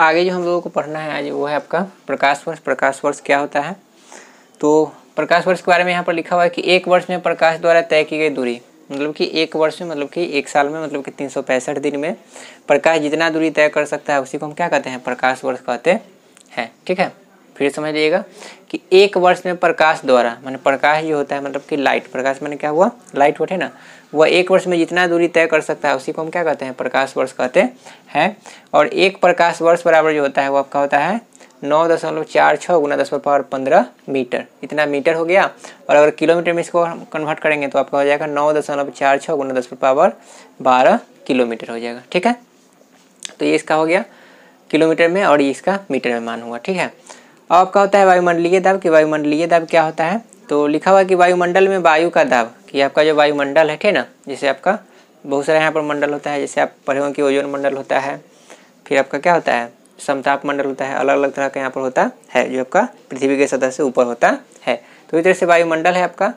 आगे जो हम लोगों को पढ़ना है आज वो है आपका प्रकाश वर्ष प्रकाश वर्ष क्या होता है तो प्रकाश वर्ष के बारे में यहाँ पर लिखा हुआ है कि एक वर्ष में प्रकाश द्वारा तय की गई दूरी मतलब कि एक वर्ष में मतलब कि एक साल में मतलब कि तीन दिन में प्रकाश जितना दूरी तय कर सकता है उसी को हम क्या कहते हैं प्रकाश वर्ष कहते हैं ठीक है फिर समझ लीजिएगा कि एक वर्ष में प्रकाश द्वारा मैंने प्रकाश जो होता है मतलब कि लाइट प्रकाश मैंने क्या हुआ लाइट होते ना वह एक वर्ष में जितना दूरी तय कर सकता है उसी को हम क्या कहते हैं प्रकाश वर्ष कहते हैं और एक प्रकाश वर्ष बराबर जो होता है वो आपका होता है नौ दशमलव चार छः गुना दस पावर पंद्रह मीटर इतना मीटर हो गया और अगर किलोमीटर में इसको कन्वर्ट करेंगे तो आपका हो जाएगा नौ दशमलव चार छः गुना दस पावर बारह किलोमीटर हो जाएगा ठीक है तो ये इसका हो गया किलोमीटर में और ये इसका मीटर में मान हुआ ठीक है अब आपका होता है वायुमंडलीय दब कि वायुमंडलीय दब क्या होता है तो लिखा हुआ कि वायुमंडल में वायु का दब कि आपका जो वायुमंडल है ठीक ना जैसे आपका बहुत सारे यहाँ पर मंडल होता है जैसे आप पढ़े हों कि ओजोन मंडल होता है फिर आपका क्या होता है समताप मंडल होता है अलग अलग तरह का यहाँ पर होता है जो आपका पृथ्वी के सतह से ऊपर होता है तो इस तरह से वायुमंडल है आपका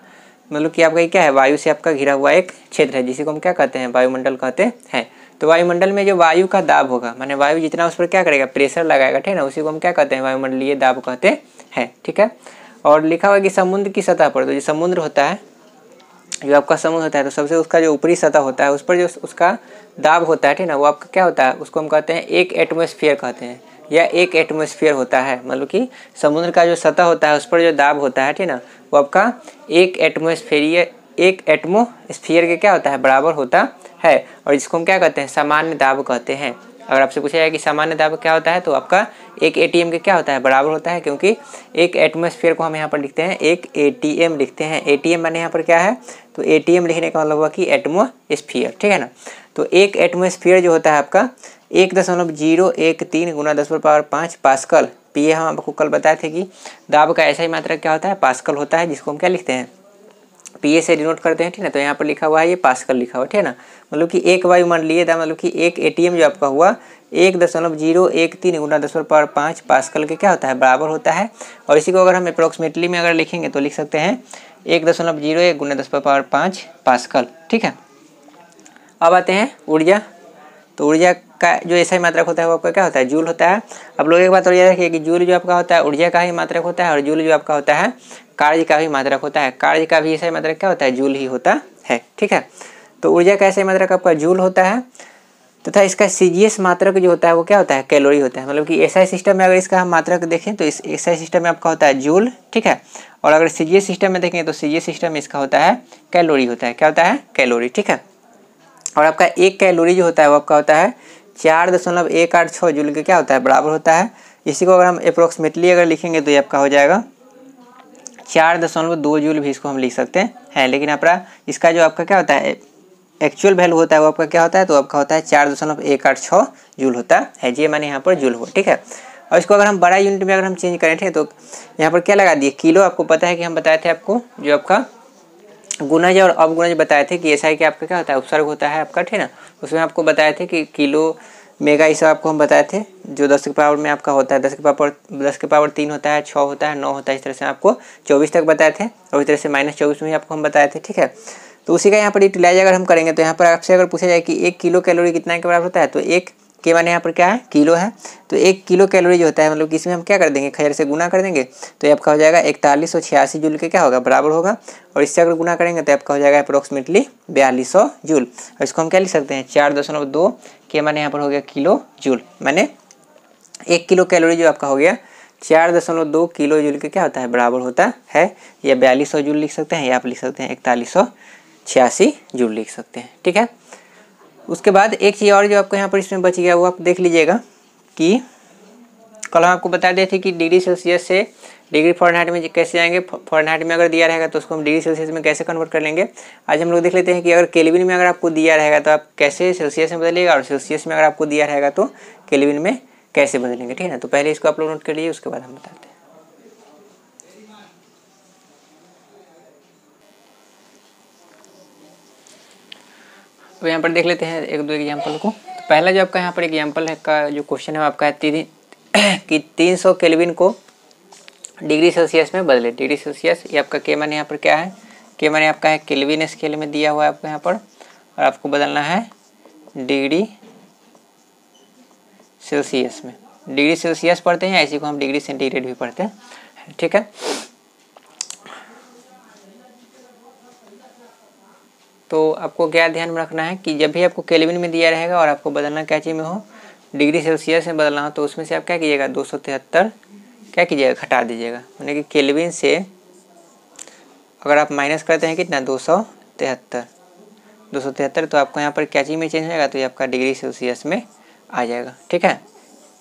मतलब कि आपका ये क्या है वायु से आपका घिरा हुआ एक क्षेत्र है जिसे को हम क्या कहते हैं वायुमंडल कहते हैं तो वायुमंडल में जो वायु का दाब होगा मैंने वायु जितना उस पर क्या करेगा प्रेशर लगाएगा ठीक है ना उसी को हम क्या कहते हैं वायुमंडलीय दाब कहते हैं ठीक है और लिखा हुआ कि समुद्र की सतह पर तो जो समुद्र होता है जो आपका समुद्र होता है तो सबसे उसका जो ऊपरी सतह होता है उस पर जो उसका दाब होता है ठीक है ना वो आपका क्या होता है उसको हम कहते हैं एक एटमोस्फियर कहते हैं या एक एटमोस्फियर होता है मतलब कि समुद्र का जो सतह होता है उस पर जो दाब होता है ठीक है ना वो आपका एक एटमोस्फेरियर एक एटमोस्फियर के क्या होता है बराबर होता है और इसको हम क्या कहते हैं सामान्य दाब कहते हैं अगर आपसे पूछा जाए कि सामान्य दाब क्या होता है तो आपका एक एटीएम के क्या होता है बराबर होता है क्योंकि एक एटमोसफियर को हम यहाँ पर लिखते हैं एक ए लिखते हैं ए टी मैंने यहाँ पर क्या है तो ए लिखने का मतलब हुआ कि एटमोस्फियर ठीक है ना तो एक एटमोस्फियर जो होता है आपका एक दशमलव जीरो एक तीन गुना दस पर पावर पाँच पासकल पी तो हम आपको कल बताए थे कि दाब का ऐसा ही मात्रा क्या होता है पासकल होता है जिसको हम क्या लिखते हैं पी ए से डिनोट करते हैं ठीक है ना तो यहाँ पर लिखा हुआ है ये पास्कल लिखा हुआ ठीक है ना मतलब कि एक लिए था मतलब कि एक एटीएम जो आपका हुआ एक दशमलव जीरो एक तीन गुना दस पर पाँच पासकल के क्या होता है बराबर होता है और इसी को अगर हम अप्रोक्सीमेटली में अगर लिखेंगे तो लिख सकते हैं एक दशमलव जीरो एक गुना दस पर पावर पाँच पासकल ठीक है अब आते हैं ऊर्जा तो ऊर्जा का जो ऐसा ही मात्रक होता है वो आपका क्या होता है जूल होता है अब लोग एक बात और याद रखिए कि जूल जो आपका होता है ऊर्जा का ही मात्रक होता है और जूल जो आपका होता है कार्य का भी मात्रक होता है कार्य का भी ऐसा ही मात्रक क्या होता है जूल ही होता है ठीक है तो ऊर्जा का ऐसा ही मात्रक आपका जूल होता है तथा तो इसका सीजीएस मात्रक जो होता है वो क्या होता है कैलोरी होता है मतलब कि एसआई सिस्टम में अगर इसका हम मात्रक देखें तो इस एसआई सिस्टम में आपका होता है जूल ठीक है और अगर सीजीएस सिस्टम में देखें तो सीजीएस सिस्टम में इसका होता है कैलोरी होता है क्या होता है कैलोरी ठीक है और आपका एक कैलोरी जो होता है वो आपका होता है चार दशमलव एक आठ छः जूल के क्या होता है बराबर होता है इसी को अगर हम अप्रोक्सीमेटली अगर लिखेंगे तो ये आपका हो जाएगा चार दशमलव दो जूल भी इसको हम लिख सकते हैं लेकिन आपका इसका जो आपका क्या होता है एक्चुअल वैल्यू होता है वो आपका क्या होता है तो आपका होता है चार दशमलव एक आठ छः जूल होता है जी मैंने यहाँ पर जूल हुआ ठीक है और इसको अगर हम बड़ा यूनिट में अगर हम चेंज करें थे तो यहाँ पर क्या लगा दिए किलो आपको पता है कि हम बताए थे आपको जो आपका गुणज और अवगुणज बताए थे कि ऐसा आई के आपका क्या होता है उपसर्ग होता है आपका ठीक है ना उसमें आपको बताए थे कि किलो मेगा इस सब आपको हम बताए थे जो दस के पावर में आपका होता है दस के पावर दस के पावर तीन होता है छः होता है नौ होता है इस तरह से आपको चौबीस तक बताए थे और इस तरह से माइनस चौबीस में आपको हम बताए थे ठीक है तो उसी का यहाँ पर यूटिलाइज अगर हम करेंगे तो यहाँ पर आपसे अगर पूछा जाए कि एक किलो कैलोरी कितना के बराबर होता है तो एक के माने यहाँ पर क्या है किलो है तो एक किलो कैलोरी जो होता है मतलब कि इसमें हम क्या कर देंगे खजर से गुना कर देंगे तो ये आपका हो जाएगा इकतालीस सौ छियासी जूल के क्या होगा बराबर होगा और इससे अगर गुना करेंगे तो आपका हो जाएगा अप्रोक्सीमेटली बयालीस सौ जूल और इसको हम क्या लिख सकते हैं चार दशमलव दो के माने यहाँ पर हो गया किलो जूल मैंने एक किलो कैलोरी जो आपका हो गया चार दशमलव दो किलो जूल के क्या होता है बराबर होता है या बयालीस सौ जूल लिख सकते हैं या आप लिख सकते हैं इकतालीस सौ छियासी जूल लिख सकते हैं ठीक है उसके बाद एक चीज़ और जो आपको यहाँ पर इसमें बच गया वो आप देख लीजिएगा कि कल हम आपको बता दे थे कि डिग्री सेल्सियस से डिग्री फॉरनहाइट में कैसे आएंगे फॉरनहाइट में अगर दिया रहेगा तो उसको हम डिग्री सेल्सियस में कैसे कन्वर्ट कर लेंगे आज हम लोग देख लेते हैं कि अगर केलविन में अगर आपको दिया रहेगा तो आप कैसे सेल्सियस में बदलेगा और सेल्सियस में अगर आपको दिया रहेगा तो केलविन में कैसे बदलेंगे ठीक है ना तो पहले इसको आप लोग नोट कर लीजिए उसके बाद हम बताते हैं तो यहाँ पर देख लेते हैं एक दो एग्जाम्पल को तो पहला जो आपका यहाँ पर एग्जाम्पल है का जो क्वेश्चन है आपका है तीन कि तीन सौ केलविन को डिग्री सेल्सियस में बदले डिग्री सेल्सियस ये आपका के मैंने यहाँ पर क्या है के मैंने आपका है केलविन स्केल में दिया हुआ है आपको यहाँ पर और आपको बदलना है डिग्री सेल्सियस में डिग्री सेल्सियस पढ़ते हैं ऐसे को हम डिग्री सेंटीग्रेड भी पढ़ते हैं ठीक है तो आपको क्या ध्यान में रखना है कि जब भी आपको केल्विन में दिया रहेगा और आपको बदलना कैची में हो डिग्री सेल्सियस में बदलना हो तो उसमें से आप क्या कीजिएगा दो क्या कीजिएगा घटा दीजिएगा यानी कि केलविन से अगर आप माइनस करते हैं कितना दो सौ तिहत्तर दो सौ तिहत्तर तो आपको यहाँ पर कैची में चेंज होगा तो ये आपका डिग्री सेल्सियस में आ जाएगा ठीक है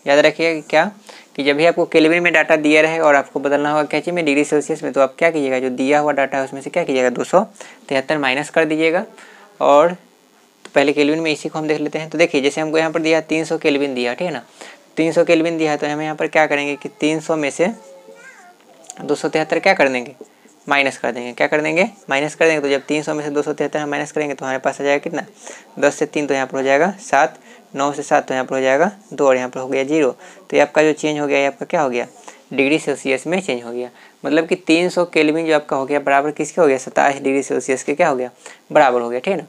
याद रखिएगा कि क्या कि जब भी आपको केलविन में डाटा दिया रहे और आपको बदलना होगा कैची में डिग्री सेल्सियस में तो आप क्या कीजिएगा जो दिया हुआ डाटा है उसमें से क्या कीजिएगा दो सौ तिहत्तर माइनस कर दीजिएगा और तो पहले केलविन में इसी को हम देख लेते हैं तो देखिए जैसे हमको यहाँ पर दिया तीन सौ दिया ठीक है ना तीन सौ दिया है तो हम यहाँ पर क्या करेंगे कि तीन सौ में से दो सौ तिहत्तर क्या कर देंगे माइनस कर देंगे क्या कर देंगे माइनस कर देंगे तो जब तीन सौ में से दो सौ तिहत्तर हम माइनस करेंगे तो हमारे पास आ जाएगा कितना दस से तीन तो यहाँ पर हो जाएगा सात नौ से सात तो यहाँ पर हो जाएगा दो और यहाँ पर हो गया जीरो तो ये आपका जो चेंज हो गया ये आपका क्या हो गया डिग्री सेल्सियस में चेंज हो गया मतलब कि तीन सौ केलविन जो आपका हो गया बराबर किसके हो गया सताईस डिग्री सेल्सियस के क्या हो गया बराबर हो गया ठीक है ना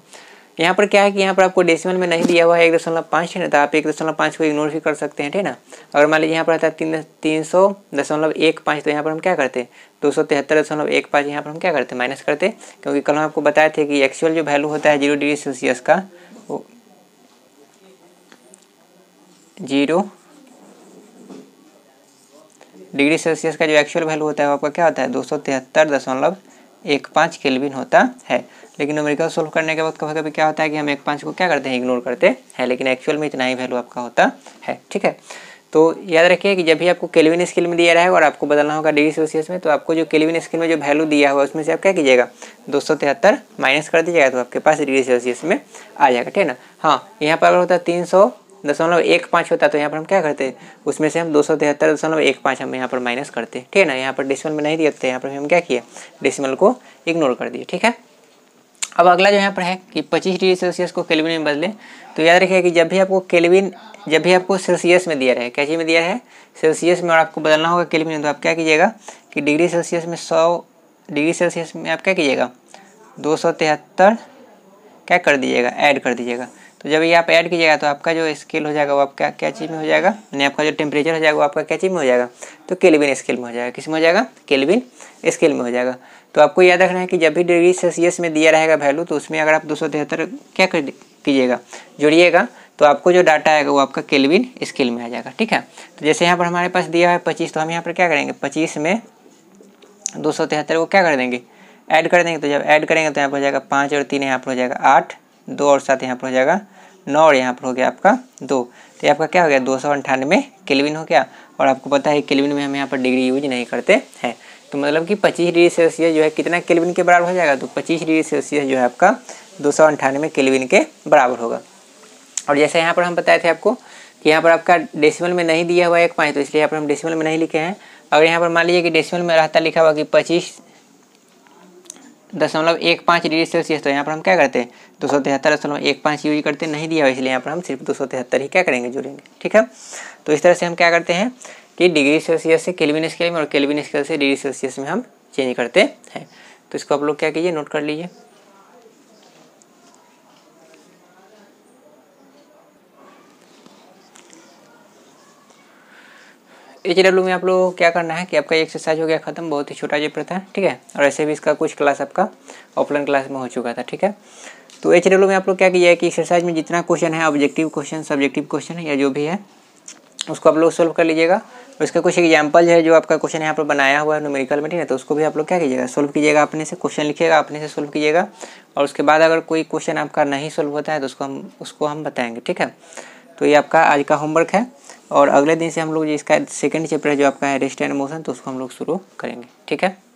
यहाँ पर क्या है कि यहाँ पर आपको डेसिमल में नहीं दिया हुआ है एक दशमलव पाँच है ना तो आप एक दशमलव पाँच को इग्नोर भी कर सकते हैं ठीक है ना अगर मान लीजिए यहाँ पर आता है तीन तीन सौ दशमलव एक पाँच तो यहाँ पर हम क्या करते हैं दो सौ तिहत्तर दशमलव एक पाँच यहाँ पर हम क्या करते हैं माइनस करते क्योंकि कल हम आपको बताए थे कि एक्चुअल जो वैल्यू होता है जीरो डिग्री सेल्सियस का जीरो डिग्री सेल्सियस का जो एक्चुअल वैल्यू होता है वो आपका क्या होता है दो सौ तिहत्तर दशमलव एक पाँच केलविन होता है लेकिन न्यूमेरिकल सोल्व करने के बाद कभी कभी क्या होता है कि हम एक पाँच को क्या करते हैं इग्नोर करते हैं लेकिन एक्चुअल में इतना ही वैल्यू आपका होता है ठीक है तो याद रखिए कि जब भी आपको केलविन स्केल में दिया रहेगा और आपको बदलना होगा डिग्री सेल्सियस में तो आपको जो केलविन स्केल में जो वैल्यू दिया हुआ उसमें से आप क्या कीजिएगा दो सौ तिहत्तर माइनस कर दीजिएगा तो आपके पास डिग्री सेल्सियस में आ जाएगा ठीक है ना हाँ यहाँ पर अगर होता है तीन सौ दशमलव एक पाँच होता तो यहाँ पर हम क्या करते उसमें से हम दो सौ तिहत्तर दशमलव एक पाँच हम यहाँ पर माइनस करते ठीक है ना यहाँ पर डिसमल में नहीं दिए यहाँ पर हम क्या किए डिसमल को इग्नोर कर दिए ठीक है अब अगला जो यहाँ पर है कि पच्चीस डिग्री सेल्सियस को केलविन में बदलें तो याद रखिए कि जब भी आपको केलविन जब भी आपको सेल्सियस में दिया रहे कैची में दिया है सेल्सियस में और आपको बदलना होगा केलविन में तो आप क्या कीजिएगा कि डिग्री सेल्सियस में सौ डिग्री सेल्सियस में आप क्या कीजिएगा दो सौ तिहत्तर क्या कर दीजिएगा ऐड कर दीजिएगा तो जब ये आप ऐड कीजिएगा तो आपका जो स्केल हो जाएगा वो आपका क्या चीज़ में हो जाएगा यानी आपका जो टेम्परेचर हो जाएगा वो आपका क्या चीज़ में हो जाएगा तो केलविन स्केल में हो जाएगा किस में हो जाएगा केलविन स्केल में हो जाएगा तो आपको याद रखना है कि जब भी डिग्री सेल्सियस में दिया रहेगा वैल्यू तो उसमें अगर आप दो क्या कर कीजिएगा जोड़िएगा तो आपको जो डाटा आएगा वो आपका केलविन स्केल में आ जाएगा ठीक है तो जैसे यहाँ पर हमारे पास दिया है पच्चीस तो हम यहाँ पर क्या करेंगे पच्चीस में दो को क्या कर देंगे ऐड कर देंगे तो जब ऐड करेंगे तो यहाँ पर हो जाएगा पाँच और तीन यहाँ पर हो जाएगा आठ दो और साथ यहाँ पर हो जाएगा नौ और यहाँ पर हो गया आपका दो तो ये आपका क्या हो गया दो सौ अंठानवे केलविन हो गया और आपको पता है केलविन में हम यहाँ पर डिग्री यूज नहीं करते हैं तो मतलब कि पच्चीस डिग्री सेल्सियस जो है कितना केलविन के बराबर हो जाएगा तो पच्चीस डिग्री सेल्सियस जो है आपका दो सौ अंठानवे केलविन के बराबर होगा और जैसे यहाँ पर हम बताए थे आपको कि यहाँ पर आपका डेसिमल में नहीं दिया हुआ एक पाँच तो इसलिए यहाँ पर हम डेसिमल में नहीं लिखे हैं अगर यहाँ पर मान लीजिए कि डेसिमल में रहता लिखा हुआ कि पच्चीस दशमलव एक पाँच डिग्री सेल्सियस तो यहाँ पर हम क्या करते हैं दो सौ तिहत्तर दशमलव एक पाँच यूज करते नहीं दिया इसलिए यहाँ पर हम सिर्फ दो सौ तिहत्तर ही क्या करेंगे जुड़ेंगे ठीक है तो इस तरह से हम क्या करते हैं कि डिग्री सेल्सियस से केल्विन स्केल में और केल्विन स्केल से डिग्री सेल्सियस में हम चेंज करते हैं तो इसको आप लोग क्या कीजिए नोट कर लीजिए एच में आप लोग क्या करना है कि आपका एक्सरसाइज हो गया ख़त्म बहुत ही छोटा ये प्रथा ठीक है और ऐसे भी इसका कुछ क्लास आपका ऑफलाइन क्लास में हो चुका था ठीक है तो एच में आप लोग क्या किया है कि एक्सरसाइज में जितना क्वेश्चन है ऑब्जेक्टिव क्वेश्चन सब्जेक्टिव क्वेश्चन या जो भी है उसको आप लोग सोल्व कर लीजिएगा उसका कुछ एग्जाम्पल है जो आपका क्वेश्चन यहाँ पर बनाया हुआ है न्यूमेरिकल में ठीक है तो उसको भी आप लोग क्या कीजिएगा सोल्व कीजिएगा अपने से क्वेश्चन लिखिएगा अपने से सोल्व कीजिएगा और उसके बाद अगर कोई क्वेश्चन आपका नहीं सोल्व होता है तो उसको हम उसको हम बताएंगे ठीक है तो ये आपका आज का होमवर्क है और अगले दिन से हम लोग जिसका सेकेंड चैप्टर जो आपका है रेस्ट एंड मोशन तो उसको हम लोग शुरू करेंगे ठीक है